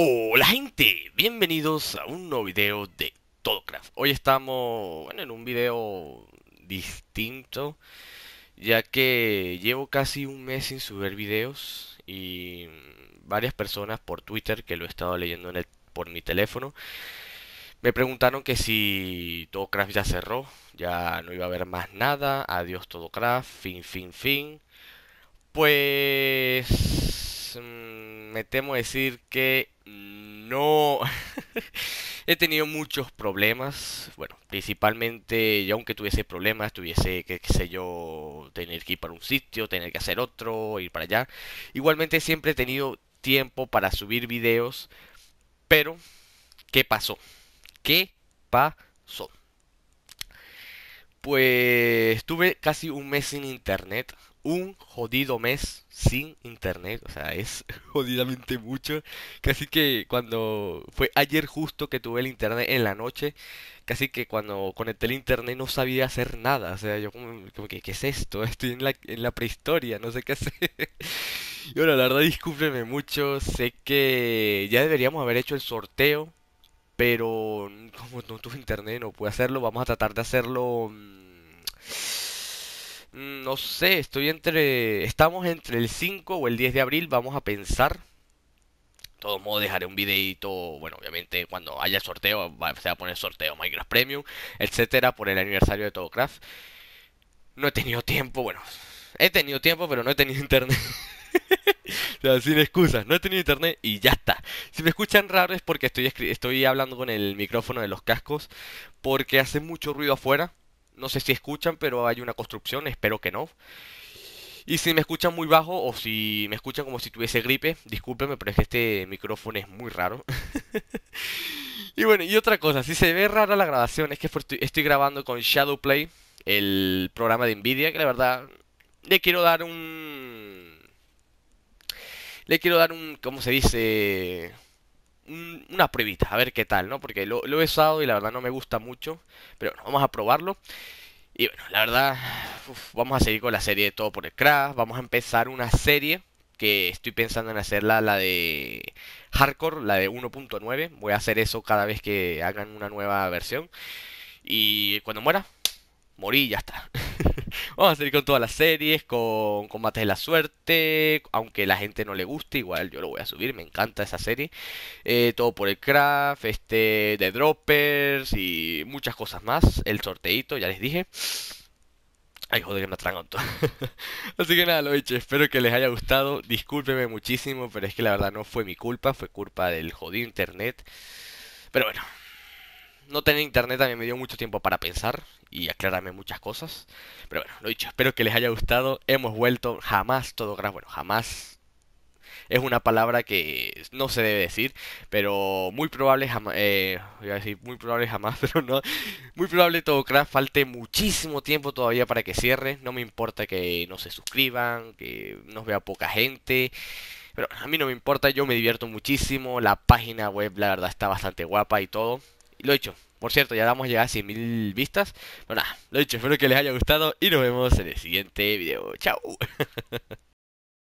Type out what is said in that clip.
Hola gente, bienvenidos a un nuevo video de Todocraft. Hoy estamos en un video distinto, ya que llevo casi un mes sin subir videos y varias personas por Twitter que lo he estado leyendo en el, por mi teléfono me preguntaron que si Todocraft ya cerró, ya no iba a haber más nada, adiós Todocraft, fin, fin, fin. Pues mm, me temo decir que no he tenido muchos problemas. Bueno, principalmente y aunque tuviese problemas, tuviese, que, qué, sé yo, tener que ir para un sitio, tener que hacer otro, ir para allá. Igualmente siempre he tenido tiempo para subir videos. Pero, ¿qué pasó? ¿Qué pasó? Pues estuve casi un mes sin internet. Un jodido mes sin internet, o sea, es jodidamente mucho. Casi que cuando fue ayer justo que tuve el internet en la noche, casi que cuando conecté el internet no sabía hacer nada, o sea, yo como, que, ¿qué es esto? Estoy en la, en la prehistoria, no sé qué hacer. y ahora la verdad, discúlpeme mucho, sé que ya deberíamos haber hecho el sorteo, pero como no tuve internet no pude hacerlo, vamos a tratar de hacerlo mm, Mm, no sé, estoy entre. Estamos entre el 5 o el 10 de abril, vamos a pensar. De todos modos, dejaré un videito. Bueno, obviamente, cuando haya sorteo, se va a poner sorteo Minecraft Premium, etcétera, por el aniversario de craft No he tenido tiempo, bueno, he tenido tiempo, pero no he tenido internet. o sin excusas, no he tenido internet y ya está. Si me escuchan raro es porque estoy, estoy hablando con el micrófono de los cascos, porque hace mucho ruido afuera. No sé si escuchan, pero hay una construcción, espero que no. Y si me escuchan muy bajo o si me escuchan como si tuviese gripe, discúlpenme, pero es que este micrófono es muy raro. y bueno, y otra cosa, si se ve rara la grabación, es que estoy grabando con Shadowplay, el programa de Nvidia, que la verdad le quiero dar un... Le quiero dar un... ¿Cómo se dice? Unas una a ver qué tal, ¿no? Porque lo, he usado y la verdad no me gusta mucho, pero bueno, vamos a probarlo. Y bueno, la verdad, vamos a seguir con la serie de Todo por el Crash, vamos a empezar una serie que estoy pensando en hacerla, la de Hardcore, la de 1.9. Voy a hacer eso cada vez que hagan una nueva versión. Y cuando muera, morí y ya está. Vamos a seguir con todas las series, con combates de la suerte, aunque la gente no le guste, igual yo lo voy a subir, me encanta esa serie. Eh, todo por el craft, este, de droppers y muchas cosas más. El sorteito, ya les dije. Ay, joder, que me todo Así que nada, lo he dicho. Espero que les haya gustado. Discúlpeme muchísimo, pero es que la verdad no fue mi culpa. Fue culpa del jodido internet. Pero bueno. No tener internet también me dio mucho tiempo para pensar y aclararme muchas cosas. Pero bueno, lo dicho, espero que les haya gustado. Hemos vuelto, jamás todo craft bueno, jamás es una palabra que no se debe decir, pero muy probable jamás, eh, muy probable jamás, pero no, muy probable todo craft falte muchísimo tiempo todavía para que cierre, no me importa que no se suscriban, que nos vea poca gente, pero a mí no me importa, yo me divierto muchísimo, la página web la verdad está bastante guapa y todo, y lo he dicho por cierto, ya vamos a llegar a 100.000 vistas. Bueno, nada, lo dicho, espero que les haya gustado y nos vemos en el siguiente video. Chao.